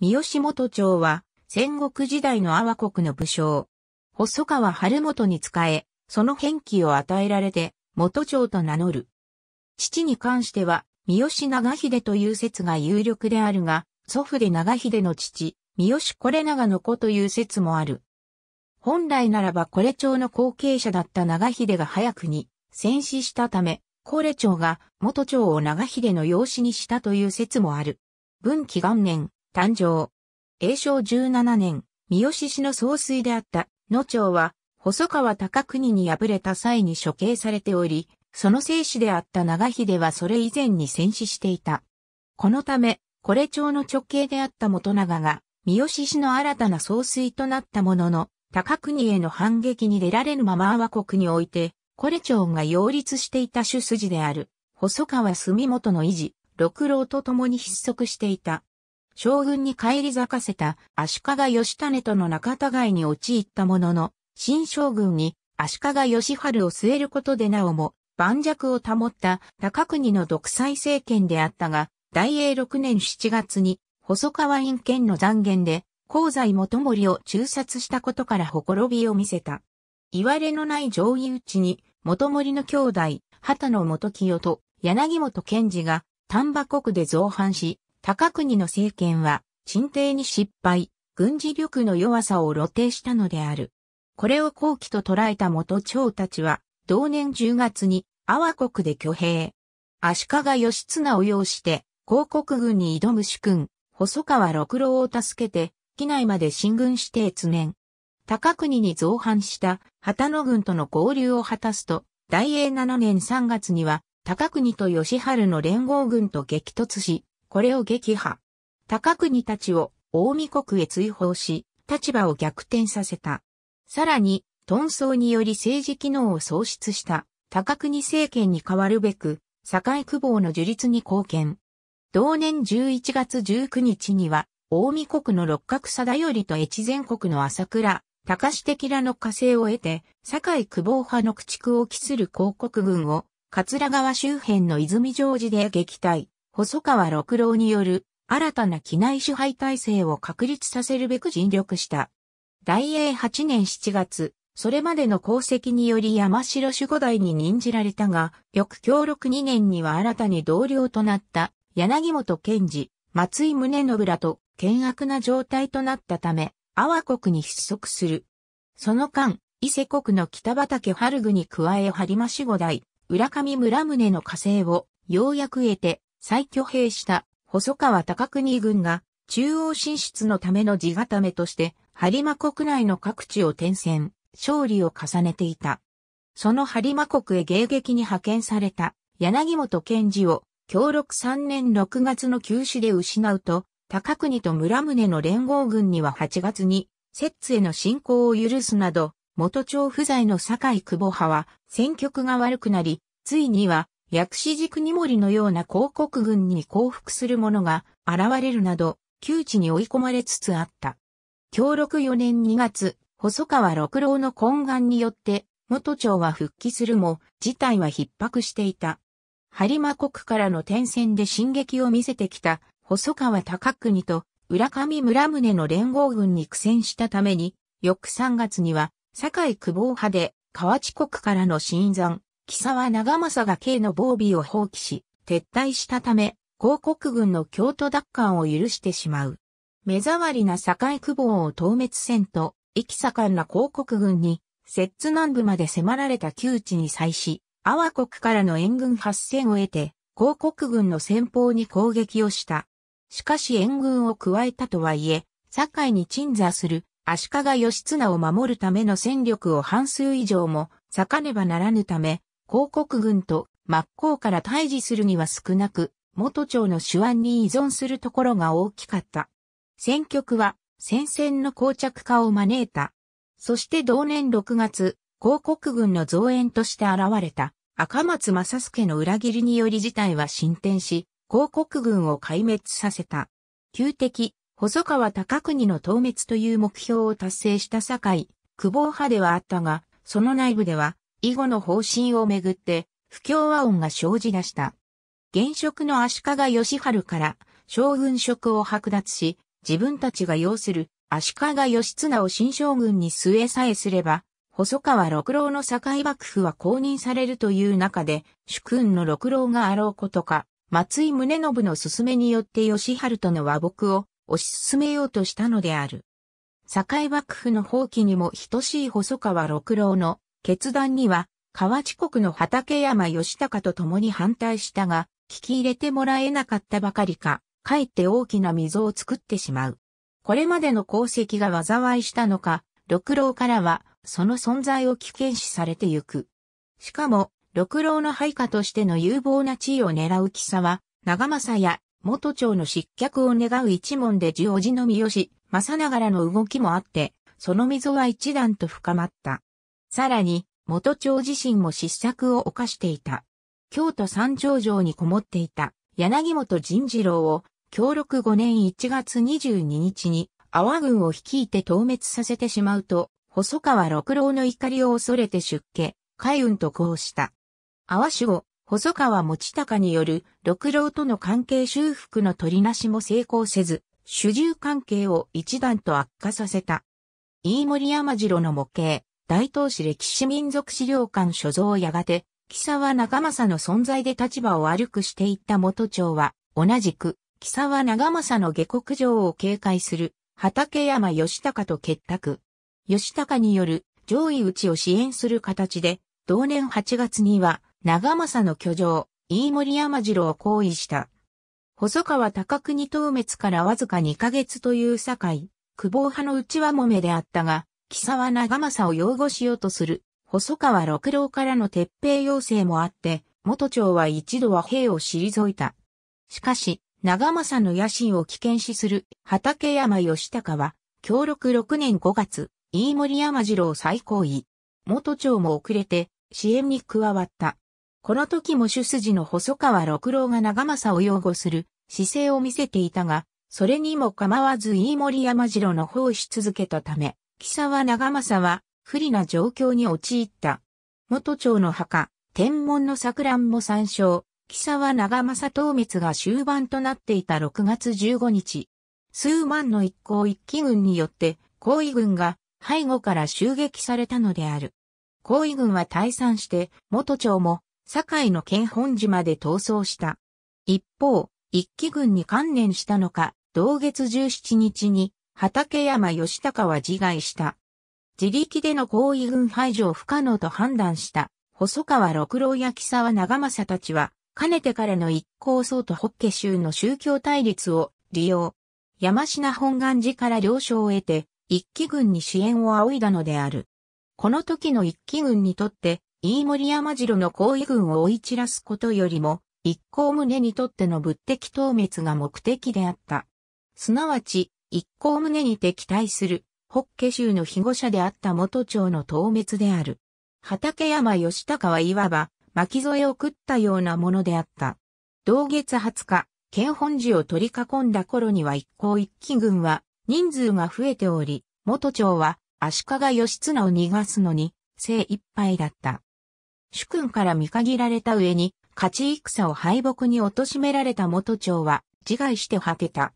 三好元朝は、戦国時代の阿波国の武将。細川晴元に仕え、その返記を与えられて、元朝と名乗る。父に関しては、三好長秀という説が有力であるが、祖父で長秀の父、三好これ長の子という説もある。本来ならばこれ町の後継者だった長秀が早くに戦死したため、これ町が元朝を長秀の養子にしたという説もある。文紀元年、誕生。永正17年、三好氏の総帥であった野町は、細川高国に敗れた際に処刑されており、その生死であった長秀はそれ以前に戦死していた。このため、これ町の直系であった元長が、三好氏の新たな総帥となったものの、高国への反撃に出られぬまま阿波国において、これ町が擁立していた主筋である、細川住元の維持、六郎と共に筆足していた。将軍に帰り咲かせた足利義種との仲違いに陥ったものの、新将軍に足利義春を据えることでなおも、盤石を保った高国の独裁政権であったが、大英6年7月に、細川院県の残言で、香西元森を中殺したことからほころびを見せた。言われのない上位ちに、元森の兄弟、畑野元清と柳本賢治が丹波国で造反し、高国の政権は、鎮定に失敗、軍事力の弱さを露呈したのである。これを後期と捉えた元長たちは、同年10月に、阿波国で挙兵。足利義綱を要して、広国軍に挑む主君、細川六郎を助けて、機内まで進軍して越年。高国に造反した旗野軍との合流を果たすと、大英7年3月には、高国と吉春の連合軍と激突し、これを撃破。高国たちを大見国へ追放し、立場を逆転させた。さらに、遁走により政治機能を喪失した高国政権に代わるべく、堺久保の樹立に貢献。同年11月19日には、大見国の六角貞頼と越前国の朝倉、高志的らの加勢を得て、堺久保派の駆逐を期する広告軍を、桂川周辺の泉城寺で撃退。細川六郎による新たな機内支配体制を確立させるべく尽力した。大英8年7月、それまでの功績により山城守護大に任じられたが、翌協力2年には新たに同僚となった柳本賢治、松井宗信らと険悪な状態となったため、阿波国に失速する。その間、伊勢国の北畠春具に加え張磨守護大、浦上村宗の火星をようやく得て、再挙兵した細川高国軍が中央進出のための地固めとして播磨国内の各地を転戦、勝利を重ねていた。その播磨国へ迎撃に派遣された柳本賢治を協力3年6月の休止で失うと、高国と村宗の連合軍には8月に、摂津への侵攻を許すなど、元町不在の堺久保派は戦局が悪くなり、ついには薬師寺国森のような広告軍に降伏する者が現れるなど、窮地に追い込まれつつあった。協力4年2月、細川六郎の懇願によって、元町は復帰するも、事態は逼迫していた。播磨国からの転戦で進撃を見せてきた、細川高国と、浦上村宗の連合軍に苦戦したために、翌3月には、堺久保派で、河内国からの新山、木沢長政が京の防備を放棄し、撤退したため、広国軍の京都奪還を許してしまう。目障りな境久保を討滅せんと、き盛んな広国軍に、摂津南部まで迫られた窮地に際し、阿波国からの援軍発戦を得て、広国軍の先方に攻撃をした。しかし援軍を加えたとはいえ、堺に鎮座する足利義綱を守るための戦力を半数以上も割かねばならぬため、広告軍と真っ向から対峙するには少なく、元朝の手腕に依存するところが大きかった。戦局は戦線の膠着化を招いた。そして同年6月、広告軍の増援として現れた赤松正助の裏切りにより事態は進展し、広告軍を壊滅させた。旧敵、細川高国の倒滅という目標を達成した境、久保派ではあったが、その内部では以後の方針をめぐって、不協和音が生じ出した。現職の足利義春から将軍職を剥奪し、自分たちが要する足利義綱を新将軍に据えさえすれば、細川六郎の境幕府は公認されるという中で、主君の六郎があろうことか、松井宗信の勧めによって義春との和睦を推し進めようとしたのである。境幕府の放棄にも等しい細川六郎の決断には、河内国の畠山義隆と共に反対したが、聞き入れてもらえなかったばかりか、かえって大きな溝を作ってしまう。これまでの功績が災いしたのか、六郎からは、その存在を危険視されてゆく。しかも、六郎の配下としての有望な地位を狙う貴様、長政や元朝の失脚を願う一門で十おじの三好、正ながらの動きもあって、その溝は一段と深まった。さらに、元町自身も失策を犯していた。京都三条城にこもっていた柳本仁次郎を、協力5年1月22日に、阿波軍を率いて討滅させてしまうと、細川六郎の怒りを恐れて出家、海運とこうした。阿波守護、細川持隆による六郎との関係修復の取りなしも成功せず、主従関係を一段と悪化させた。飯森山城の模型、大東市歴史民族資料館所蔵やがて、木沢長政の存在で立場を悪くしていった元町は、同じく、木沢長政の下国城を警戒する、畠山義隆と結託。義隆による上位内を支援する形で、同年8月には、長政の居城、飯森山城を行為した。細川高国東滅からわずか2ヶ月という境、久保派の内輪もめであったが、木沢長政を擁護しようとする、細川六郎からの撤兵要請もあって、元長は一度は兵を退いた。しかし、長政の野心を危険視する畠山義隆は、協力6年5月、飯森山次郎最高位。元長も遅れて、支援に加わった。この時も主筋の細川六郎が長政を擁護する姿勢を見せていたが、それにも構わず飯森山次郎の方し続けたため、木沢長政は不利な状況に陥った。元町の墓、天文の桜も参照、木沢長政討滅が終盤となっていた6月15日。数万の一行一騎軍によって、高位軍が背後から襲撃されたのである。高位軍は退散して、元町も、堺の県本寺まで逃走した。一方、一騎軍に観念したのか、同月17日に、畠山義高は自害した。自力での行為軍排除不可能と判断した、細川六郎や木沢長政たちは、かねてからの一向層と北家州の宗教対立を利用。山科本願寺から了承を得て、一騎軍に支援を仰いだのである。この時の一騎軍にとって、飯森山城の行為軍を追い散らすことよりも、一向胸にとっての物的討滅が目的であった。すなわち、一向胸にて期待する、北家州の庇護者であった元町の倒滅である。畠山義高はいわば、巻き添えを食ったようなものであった。同月20日、県本寺を取り囲んだ頃には一向一騎軍は人数が増えており、元町は足利義綱を逃がすのに精一杯だった。主君から見限られた上に、勝ち戦を敗北に貶められた元町は自害して果てた。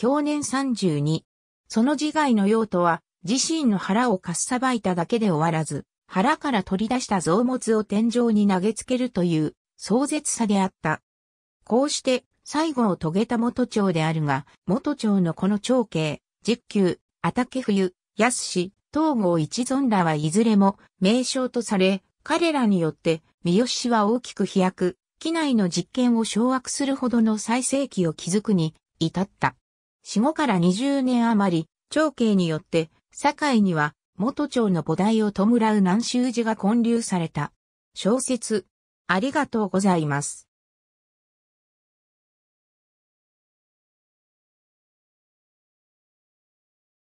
享年32。その自害の用途は、自身の腹をかっさばいただけで終わらず、腹から取り出した臓物を天井に投げつけるという壮絶さであった。こうして、最後を遂げた元町であるが、元町のこの長兄、実級、あたけ冬、安氏、東郷一存らはいずれも名称とされ、彼らによって三好氏は大きく飛躍、機内の実験を掌握するほどの最盛期を築くに至った。死後から20年余り、長兄によって、堺には、元町の菩提を弔う南州寺が建立された。小説、ありがとうございます。